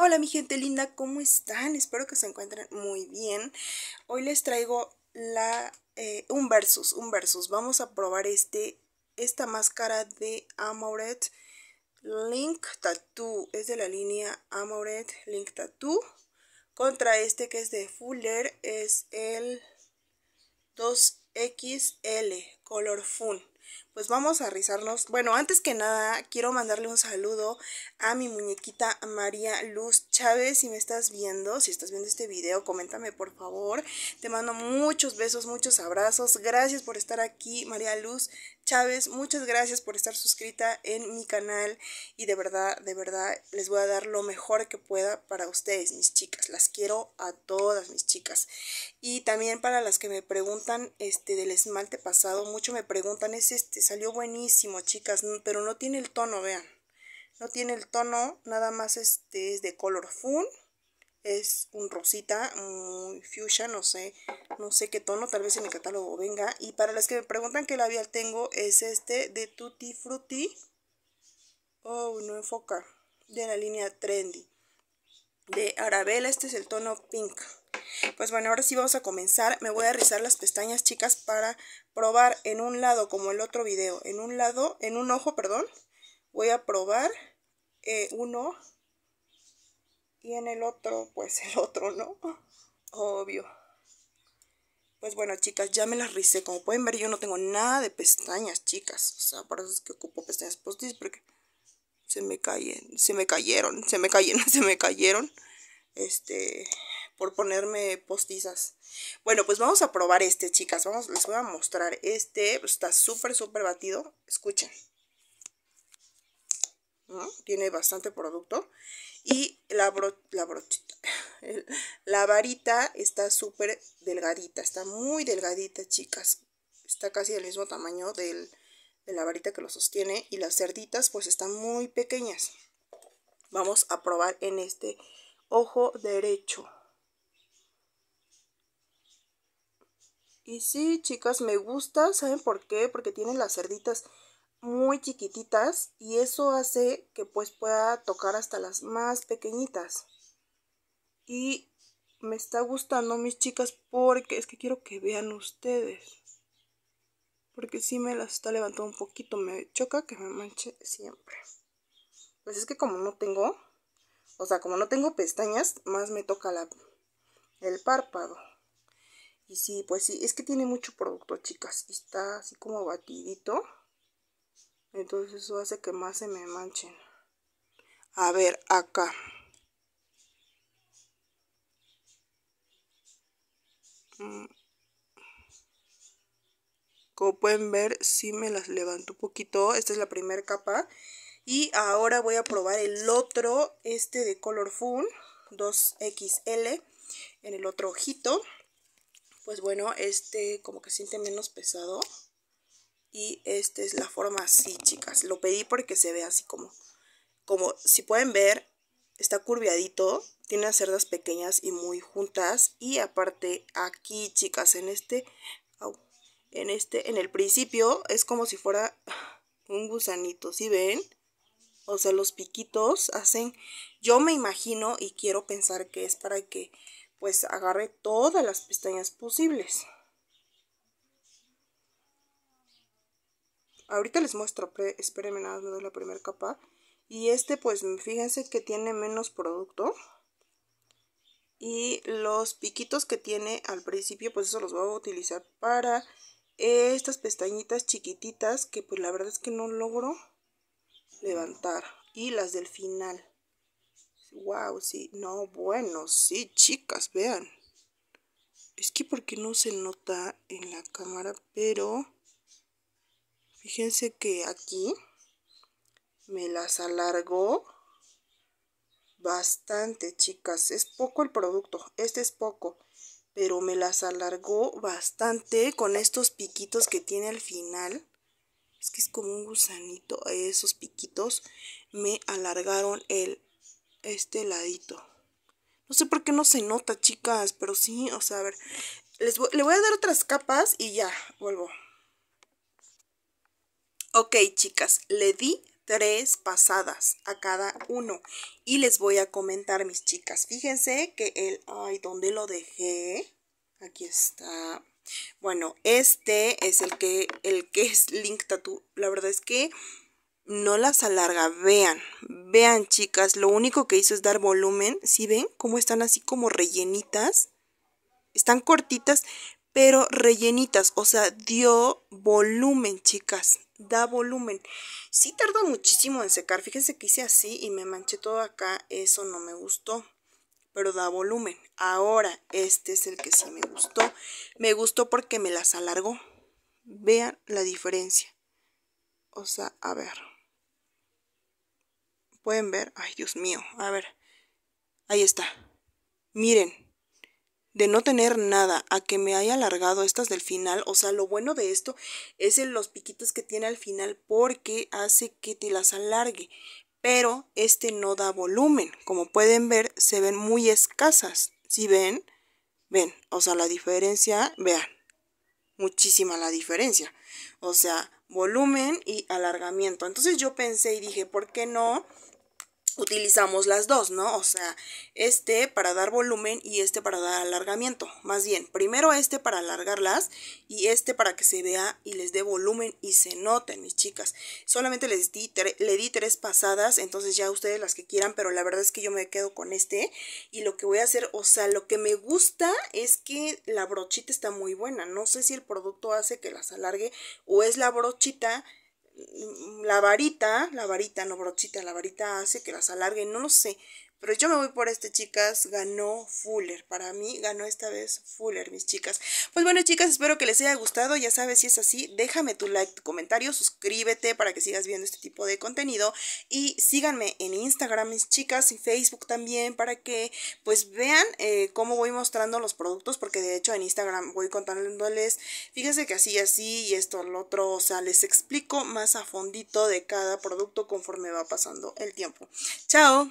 Hola mi gente linda, ¿cómo están? Espero que se encuentren muy bien. Hoy les traigo la, eh, un versus, un versus. Vamos a probar este, esta máscara de Amoret Link Tattoo. Es de la línea Amoret Link Tattoo. Contra este que es de Fuller, es el 2XL Color Fun pues vamos a rizarnos. Bueno, antes que nada, quiero mandarle un saludo a mi muñequita María Luz Chávez. Si me estás viendo, si estás viendo este video, coméntame por favor. Te mando muchos besos, muchos abrazos. Gracias por estar aquí, María Luz Chávez, muchas gracias por estar suscrita en mi canal y de verdad, de verdad les voy a dar lo mejor que pueda para ustedes, mis chicas. Las quiero a todas mis chicas. Y también para las que me preguntan este del esmalte pasado, mucho me preguntan, ¿es este salió buenísimo, chicas, pero no tiene el tono, vean. No tiene el tono, nada más este es de color fun. Es un rosita, muy fuchsia, no sé, no sé qué tono, tal vez en el catálogo venga. Y para las que me preguntan qué labial tengo, es este de Tutti Frutti. Oh, no enfoca. De la línea Trendy. De Arabella, este es el tono pink. Pues bueno, ahora sí vamos a comenzar. Me voy a rizar las pestañas, chicas, para probar en un lado como el otro video. En un lado, en un ojo, perdón. Voy a probar eh, uno y en el otro, pues el otro, ¿no? Obvio. Pues bueno, chicas, ya me las ricé. Como pueden ver, yo no tengo nada de pestañas, chicas. O sea, por eso es que ocupo pestañas postis porque se me caen, se me cayeron, se me cayeron, se me cayeron. Este, por ponerme postizas. Bueno, pues vamos a probar este, chicas. Vamos, les voy a mostrar. Este pues está súper, súper batido. Escuchen. Tiene bastante producto. Y la, la brochita, la varita está súper delgadita. Está muy delgadita, chicas. Está casi del mismo tamaño de la varita que lo sostiene. Y las cerditas, pues están muy pequeñas. Vamos a probar en este ojo derecho. Y sí, chicas, me gusta, ¿saben por qué? Porque tienen las cerditas muy chiquititas y eso hace que pues pueda tocar hasta las más pequeñitas. Y me está gustando mis chicas porque es que quiero que vean ustedes. Porque sí me las está levantando un poquito, me choca que me manche siempre. Pues es que como no tengo, o sea, como no tengo pestañas, más me toca la, el párpado. Y sí, pues sí, es que tiene mucho producto, chicas. Está así como batidito. Entonces eso hace que más se me manchen. A ver, acá. Mm. Como pueden ver, sí me las levanto un poquito. Esta es la primera capa. Y ahora voy a probar el otro, este de Color Fun 2XL, en el otro ojito pues bueno, este como que siente menos pesado. Y esta es la forma así, chicas. Lo pedí porque se ve así como, como si pueden ver, está curviadito, tiene las cerdas pequeñas y muy juntas. Y aparte aquí, chicas, en este, en este, en el principio es como si fuera un gusanito, ¿sí ven? O sea, los piquitos hacen, yo me imagino y quiero pensar que es para que pues agarré todas las pestañas posibles. Ahorita les muestro, espérenme nada, me doy la primera capa. Y este pues fíjense que tiene menos producto. Y los piquitos que tiene al principio pues eso los voy a utilizar para estas pestañitas chiquititas que pues la verdad es que no logro levantar. Y las del final. Wow, sí. No, bueno, sí, chicas, vean. Es que porque no se nota en la cámara, pero... Fíjense que aquí me las alargó bastante, chicas. Es poco el producto, este es poco, pero me las alargó bastante con estos piquitos que tiene al final. Es que es como un gusanito, esos piquitos me alargaron el este ladito. No sé por qué no se nota, chicas, pero sí, o sea, a ver, les le voy a dar otras capas y ya, vuelvo. Ok, chicas, le di tres pasadas a cada uno y les voy a comentar, mis chicas. Fíjense que el, ay, ¿dónde lo dejé? Aquí está. Bueno, este es el que, el que es Link Tattoo. La verdad es que no las alarga, vean, Vean, chicas, lo único que hizo es dar volumen. ¿Sí ven cómo están así como rellenitas? Están cortitas, pero rellenitas. O sea, dio volumen, chicas. Da volumen. Sí tardó muchísimo en secar. Fíjense que hice así y me manché todo acá. Eso no me gustó pero da volumen. Ahora, este es el que sí me gustó. Me gustó porque me las alargó. Vean la diferencia. O sea, a ver. Pueden ver. Ay, Dios mío. A ver. Ahí está. Miren. De no tener nada a que me haya alargado estas del final. O sea, lo bueno de esto es en los piquitos que tiene al final porque hace que te las alargue. Pero este no da volumen. Como pueden ver, se ven muy escasas. Si ven, ven. O sea, la diferencia, vean muchísima la diferencia. O sea, volumen y alargamiento. Entonces yo pensé y dije, ¿por qué no utilizamos las dos, ¿no? O sea, este para dar volumen y este para dar alargamiento. Más bien, primero este para alargarlas y este para que se vea y les dé volumen y se noten, mis chicas. Solamente les di, le di tres pasadas, entonces ya ustedes las que quieran, pero la verdad es que yo me quedo con este. Y lo que voy a hacer, o sea, lo que me gusta es que la brochita está muy buena. No sé si el producto hace que las alargue o es la brochita la varita, la varita, no brochita, la varita hace que las alargue, no lo sé, pero yo me voy por este, chicas. Ganó Fuller. Para mí ganó esta vez Fuller, mis chicas. Pues bueno, chicas, espero que les haya gustado. Ya sabes, si es así, déjame tu like, tu comentario, suscríbete para que sigas viendo este tipo de contenido. Y síganme en Instagram, mis chicas, y Facebook también, para que pues vean eh, cómo voy mostrando los productos. Porque de hecho en Instagram voy contándoles, fíjense que así, así, y esto, lo otro. O sea, les explico más a fondito de cada producto conforme va pasando el tiempo. Chao.